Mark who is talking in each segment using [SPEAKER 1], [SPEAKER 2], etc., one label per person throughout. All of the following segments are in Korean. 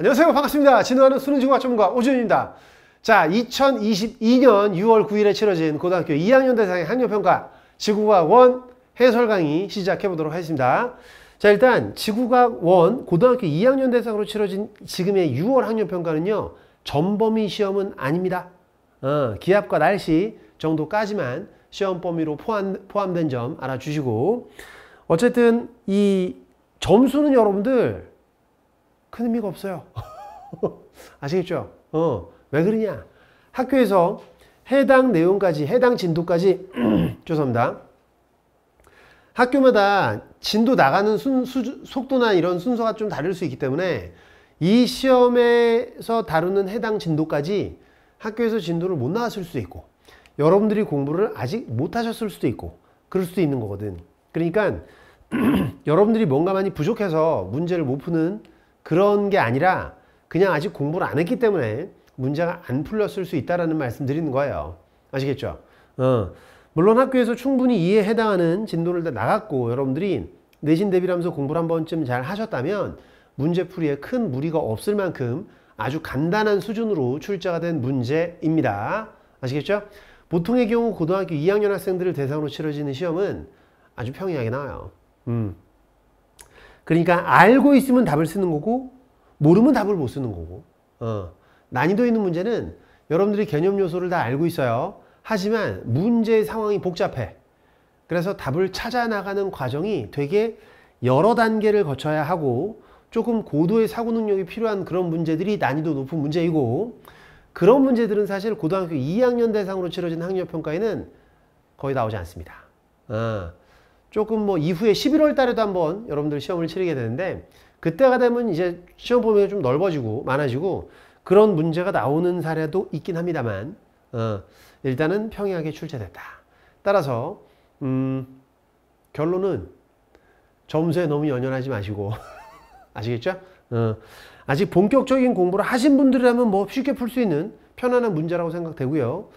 [SPEAKER 1] 안녕하세요 반갑습니다 진화하는 수능지구학 전문가 오준입니다 자 2022년 6월 9일에 치러진 고등학교 2학년 대상의 학력평가 지구과학 1 해설 강의 시작해 보도록 하겠습니다 자 일단 지구과학 1 고등학교 2학년 대상으로 치러진 지금의 6월 학력평가는요 전범위 시험은 아닙니다 어, 기압과 날씨 정도까지만 시험 범위로 포함, 포함된 점 알아주시고 어쨌든 이 점수는 여러분들 큰 의미가 없어요. 아시겠죠? 어, 왜 그러냐? 학교에서 해당 내용까지, 해당 진도까지, 죄송합니다. 학교마다 진도 나가는 순, 수, 속도나 이런 순서가 좀 다를 수 있기 때문에 이 시험에서 다루는 해당 진도까지 학교에서 진도를 못 나왔을 수도 있고 여러분들이 공부를 아직 못 하셨을 수도 있고 그럴 수도 있는 거거든 그러니까 여러분들이 뭔가 많이 부족해서 문제를 못 푸는 그런 게 아니라 그냥 아직 공부를 안 했기 때문에 문제가 안 풀렸을 수 있다라는 말씀 드리는 거예요. 아시겠죠? 어. 물론 학교에서 충분히 이해에 해당하는 진도를 다 나갔고 여러분들이 내신 대비를 하면서 공부를 한 번쯤 잘 하셨다면 문제풀이에 큰 무리가 없을 만큼 아주 간단한 수준으로 출제가 된 문제입니다. 아시겠죠? 보통의 경우 고등학교 2학년 학생들을 대상으로 치러지는 시험은 아주 평이하게 나와요. 음. 그러니까 알고 있으면 답을 쓰는 거고 모르면 답을 못 쓰는 거고 어. 난이도 있는 문제는 여러분들이 개념 요소를 다 알고 있어요. 하지만 문제의 상황이 복잡해. 그래서 답을 찾아 나가는 과정이 되게 여러 단계를 거쳐야 하고 조금 고도의 사고 능력이 필요한 그런 문제들이 난이도 높은 문제이고 그런 문제들은 사실 고등학교 2학년 대상으로 치러진 학력평가에는 거의 나오지 않습니다. 어. 조금 뭐 이후에 11월 달에도 한번 여러분들 시험을 치르게 되는데 그때가 되면 이제 시험 범위가 좀 넓어지고 많아지고 그런 문제가 나오는 사례도 있긴 합니다만 어, 일단은 평이하게 출제됐다. 따라서 음, 결론은 점수에 너무 연연하지 마시고 아시겠죠? 어, 아직 본격적인 공부를 하신 분들이라면 뭐 쉽게 풀 수 있는 편안한 문제라고 생각되고요.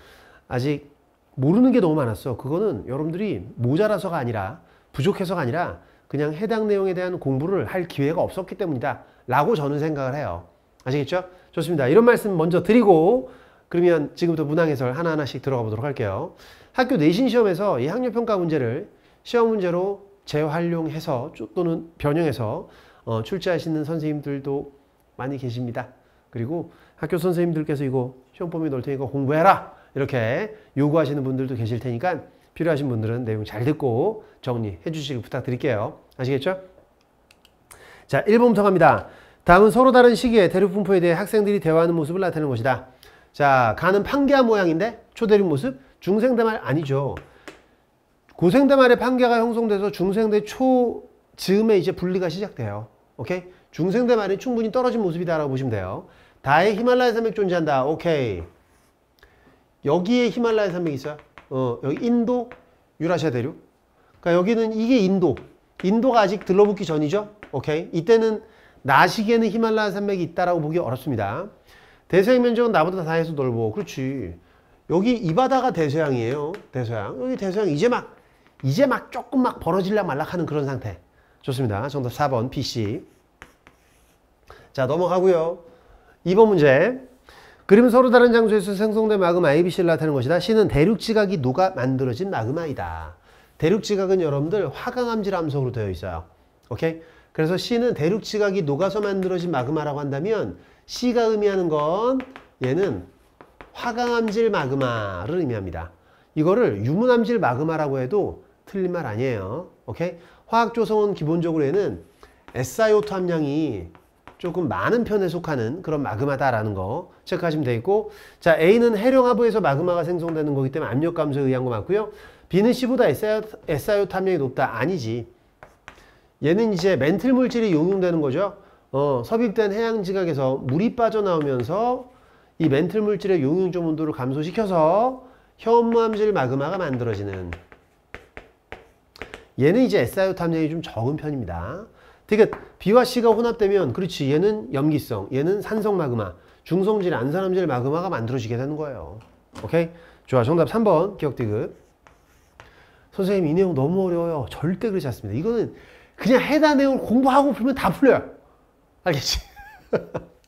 [SPEAKER 1] 아직 모르는 게 너무 많았어. 그거는 여러분들이 모자라서가 아니라 부족해서가 아니라 그냥 해당 내용에 대한 공부를 할 기회가 없었기 때문이다. 라고 저는 생각을 해요. 아시겠죠? 좋습니다. 이런 말씀 먼저 드리고 그러면 지금부터 문항해설 하나하나씩 들어가 보도록 할게요. 학교 내신 시험에서 이 학력평가 문제를 시험 문제로 재활용해서 또는 변형해서 어, 출제하시는 선생님들도 많이 계십니다. 그리고 학교 선생님들께서 이거 시험 범위 넣을 테니까 공부해라 이렇게 요구하시는 분들도 계실 테니까 필요하신 분들은 내용 잘 듣고 정리해 주시길 부탁드릴게요. 아시겠죠? 자, 1번부터 갑니다. 다음은 서로 다른 시기에 대륙분포에 대해 학생들이 대화하는 모습을 나타내는 것이다. 자, 가는 판기화 모양인데 초대륙 모습, 중생대말 아니죠. 고생대말의 판기가 형성돼서 중생대 초 즈음에 이제 분리가 시작돼요. 오케이? 중생대말은 충분히 떨어진 모습이다라고 보시면 돼요. 다의 히말라야 산맥 존재한다. 오케이. 여기에 히말라야 산맥 있어요? 어, 여기 인도, 유라시아 대륙. 그러니까 여기는 이게 인도. 인도가 아직 들러붙기 전이죠. 오케이. 이때는 나시기는 히말라야 산맥이 있다라고 보기 어렵습니다. 대서양 면적은 나보다 다해서 넓어. 그렇지. 여기 이 바다가 대서양이에요. 대서양. 여기 대서양 이제 막 이제 막 조금 막 벌어질라 말락하는 그런 상태. 좋습니다. 정답 4번 PC. 자 넘어가고요. 2번 문제. 그림은 서로 다른 장소에서 생성된 마그마 ABC를 나타내는 것이다. C는 대륙지각이 녹아 만들어진 마그마이다. 대륙지각은 여러분들 화강암질 함석으로 되어 있어요. 오케이? 그래서 C는 대륙지각이 녹아서 만들어진 마그마라고 한다면 C가 의미하는 건 얘는 화강암질 마그마를 의미합니다. 이거를 유문암질 마그마라고 해도 틀린 말 아니에요. 오케이? 화학 조성은 기본적으로 얘는 SiO2 함량이 조금 많은 편에 속하는 그런 마그마다라는 거 체크하시면 되겠고 자 A는 해령 하부에서 마그마가 생성되는 거기 때문에 압력 감소에 의한 거 맞고요. B는 C보다 SiO 탐량이 높다. 아니지. 얘는 이제 멘틀 물질이 용융되는 거죠. 어, 섭입된 해양 지각에서 물이 빠져나오면서 이 멘틀 물질의 용융점 온도를 감소시켜서 현무암질 마그마가 만들어지는 얘는 이제 SiO 탐량이 좀 적은 편입니다. 그러니까 B와 C가 혼합되면 그렇지 얘는 염기성, 얘는 산성 마그마, 중성질, 안산암질 마그마가 만들어지게 되는 거예요. 오케이? 좋아 정답 3번 기억디귿. 선생님 이 내용 너무 어려워요. 절대 그렇지 않습니다. 이거는 그냥 해당 내용을 공부하고 풀면 다 풀려요. 알겠지?